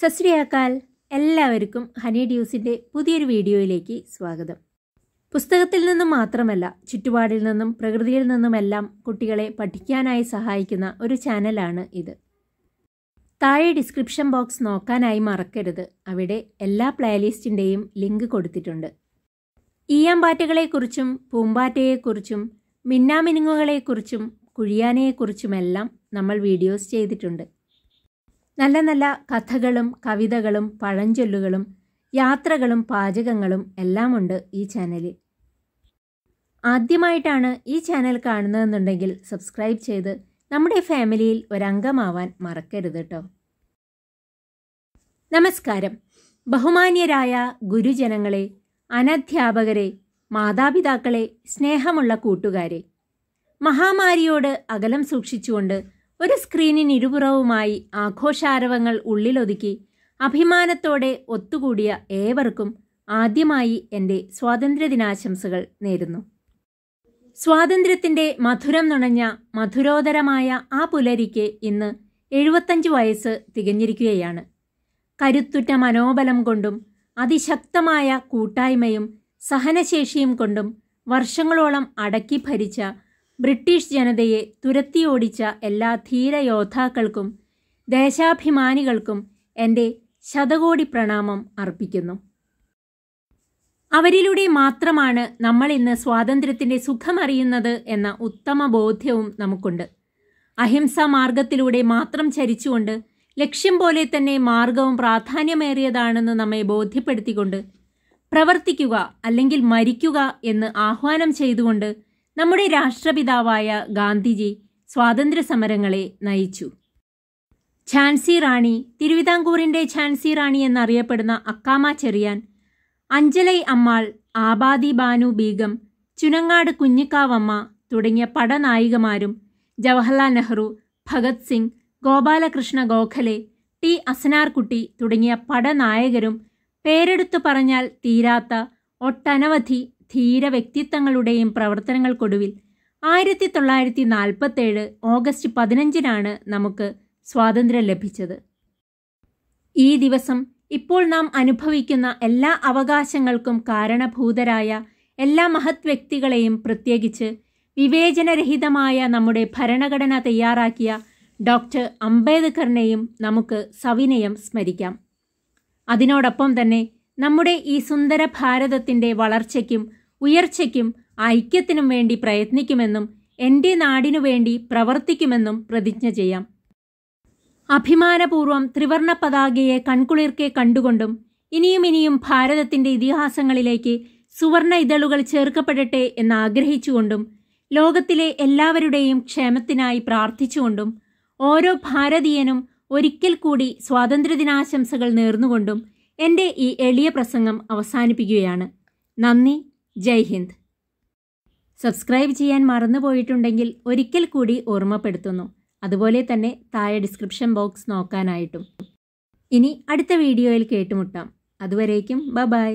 സശ്രീയാക്കാൽ എല്ലാവർക്കും ഹണി ഡ്യൂസിൻ്റെ പുതിയൊരു വീഡിയോയിലേക്ക് സ്വാഗതം പുസ്തകത്തിൽ നിന്നും മാത്രമല്ല ചുറ്റുപാടിൽ നിന്നും പ്രകൃതിയിൽ നിന്നുമെല്ലാം കുട്ടികളെ പഠിക്കാനായി സഹായിക്കുന്ന ഒരു ചാനലാണ് ഇത് താഴെ ഡിസ്ക്രിപ്ഷൻ ബോക്സ് നോക്കാനായി മറക്കരുത് അവിടെ എല്ലാ പ്ലേലിസ്റ്റിൻ്റെയും ലിങ്ക് കൊടുത്തിട്ടുണ്ട് ഈയാമ്പാറ്റകളെക്കുറിച്ചും പൂമ്പാറ്റയെക്കുറിച്ചും മിന്നാമിനുങ്ങുകളെക്കുറിച്ചും കുഴിയാനയെക്കുറിച്ചുമെല്ലാം നമ്മൾ വീഡിയോസ് ചെയ്തിട്ടുണ്ട് നല്ല നല്ല കഥകളും കവിതകളും പഴഞ്ചൊല്ലുകളും യാത്രകളും പാചകങ്ങളും എല്ലാമുണ്ട് ഈ ചാനലിൽ ആദ്യമായിട്ടാണ് ഈ ചാനൽ കാണുന്നതെന്നുണ്ടെങ്കിൽ സബ്സ്ക്രൈബ് ചെയ്ത് നമ്മുടെ ഫാമിലിയിൽ ഒരംഗമാവാൻ മറക്കരുത് കേട്ടോ നമസ്കാരം ബഹുമാന്യരായ ഗുരുജനങ്ങളെ അനധ്യാപകരെ മാതാപിതാക്കളെ സ്നേഹമുള്ള കൂട്ടുകാരെ മഹാമാരിയോട് അകലം സൂക്ഷിച്ചുകൊണ്ട് ഒരു സ്ക്രീനിന് ഇരുപുറവുമായി ആഘോഷാരവങ്ങൾ ഉള്ളിലൊതുക്കി അഭിമാനത്തോടെ ഒത്തുകൂടിയ ഏവർക്കും ആദ്യമായി എൻ്റെ സ്വാതന്ത്ര്യദിനാശംസകൾ നേരുന്നു സ്വാതന്ത്ര്യത്തിൻ്റെ മധുരം നുണഞ്ഞ മധുരോദരമായ ആ പുലരിക്ക് ഇന്ന് എഴുപത്തഞ്ച് വയസ്സ് തികഞ്ഞിരിക്കുകയാണ് കരുത്തുറ്റ മനോബലം കൊണ്ടും അതിശക്തമായ കൂട്ടായ്മയും സഹനശേഷിയും കൊണ്ടും വർഷങ്ങളോളം അടക്കി ഭരിച്ച ബ്രിട്ടീഷ് ജനതയെ തുരത്തിയോടിച്ച എല്ലാ ധീരയോദ്ധാക്കൾക്കും ദേശാഭിമാനികൾക്കും എൻ്റെ ശതകോടി പ്രണാമം അർപ്പിക്കുന്നു അവരിലൂടെ മാത്രമാണ് നമ്മൾ ഇന്ന് സ്വാതന്ത്ര്യത്തിൻ്റെ സുഖമറിയുന്നത് എന്ന ഉത്തമ ബോധ്യവും നമുക്കുണ്ട് അഹിംസാ മാർഗത്തിലൂടെ മാത്രം ചരിച്ചുകൊണ്ട് ലക്ഷ്യം പോലെ തന്നെ മാർഗവും പ്രാധാന്യമേറിയതാണെന്ന് നമ്മെ ബോധ്യപ്പെടുത്തിക്കൊണ്ട് പ്രവർത്തിക്കുക അല്ലെങ്കിൽ മരിക്കുക എന്ന് ആഹ്വാനം ചെയ്തുകൊണ്ട് നമ്മുടെ രാഷ്ട്രപിതാവായ ഗാന്ധിജി സ്വാതന്ത്ര്യ സമരങ്ങളെ നയിച്ചു ഝാൻസി റാണി തിരുവിതാംകൂറിൻ്റെ ഝാൻസി റാണി എന്നറിയപ്പെടുന്ന അക്കാമ ചെറിയാൻ അഞ്ജലൈ അമ്മാൾ ആബാദി ബാനു ബീഗം ചുനങ്ങാട് കുഞ്ഞിക്കാവമ്മ തുടങ്ങിയ പടനായികമാരും ജവഹർലാൽ നെഹ്റു ഭഗത് സിംഗ് ഗോപാലകൃഷ്ണ ഗോഖലെ ടി അസനാർകുട്ടി തുടങ്ങിയ പടനായകരും പേരെടുത്തു പറഞ്ഞാൽ തീരാത്ത ഒട്ടനവധി ധീര വ്യക്തിത്വങ്ങളുടെയും പ്രവർത്തനങ്ങൾക്കൊടുവിൽ ആയിരത്തി തൊള്ളായിരത്തി നാൽപ്പത്തേഴ് ഓഗസ്റ്റ് പതിനഞ്ചിനാണ് നമുക്ക് സ്വാതന്ത്ര്യം ലഭിച്ചത് ഈ ദിവസം ഇപ്പോൾ നാം അനുഭവിക്കുന്ന എല്ലാ അവകാശങ്ങൾക്കും കാരണഭൂതരായ എല്ലാ മഹത് വ്യക്തികളെയും പ്രത്യേകിച്ച് വിവേചനരഹിതമായ നമ്മുടെ ഭരണഘടന തയ്യാറാക്കിയ ഡോക്ടർ അംബേദ്കറിനെയും നമുക്ക് സവിനയം സ്മരിക്കാം അതിനോടൊപ്പം തന്നെ നമ്മുടെ ഈ സുന്ദര ഭാരതത്തിൻ്റെ വളർച്ചയ്ക്കും ഉയർച്ചയ്ക്കും ഐക്യത്തിനും വേണ്ടി പ്രയത്നിക്കുമെന്നും എൻ്റെ നാടിനു വേണ്ടി പ്രവർത്തിക്കുമെന്നും പ്രതിജ്ഞ ചെയ്യാം അഭിമാനപൂർവം ത്രിവർണ പതാകയെ കൺകുളിർക്കെ കണ്ടുകൊണ്ടും ഇനിയും ഇനിയും ഭാരതത്തിൻ്റെ ഇതിഹാസങ്ങളിലേക്ക് സുവർണ ഇതളുകൾ ചേർക്കപ്പെടട്ടെ എന്ന് ആഗ്രഹിച്ചുകൊണ്ടും ലോകത്തിലെ എല്ലാവരുടെയും ക്ഷേമത്തിനായി പ്രാർത്ഥിച്ചുകൊണ്ടും ഓരോ ഭാരതീയനും ഒരിക്കൽ കൂടി സ്വാതന്ത്ര്യദിനാശംസകൾ നേർന്നുകൊണ്ടും എൻ്റെ ഈ എളിയ പ്രസംഗം അവസാനിപ്പിക്കുകയാണ് നന്ദി ജയ് ഹിന്ദ് സബ്സ്ക്രൈബ് ചെയ്യാൻ മറന്നുപോയിട്ടുണ്ടെങ്കിൽ ഒരിക്കൽ കൂടി ഓർമ്മപ്പെടുത്തുന്നു അതുപോലെ തന്നെ താഴെ ഡിസ്ക്രിപ്ഷൻ ബോക്സ് നോക്കാനായിട്ടും ഇനി അടുത്ത വീഡിയോയിൽ കേട്ടുമുട്ടാം അതുവരേക്കും ബ ബൈ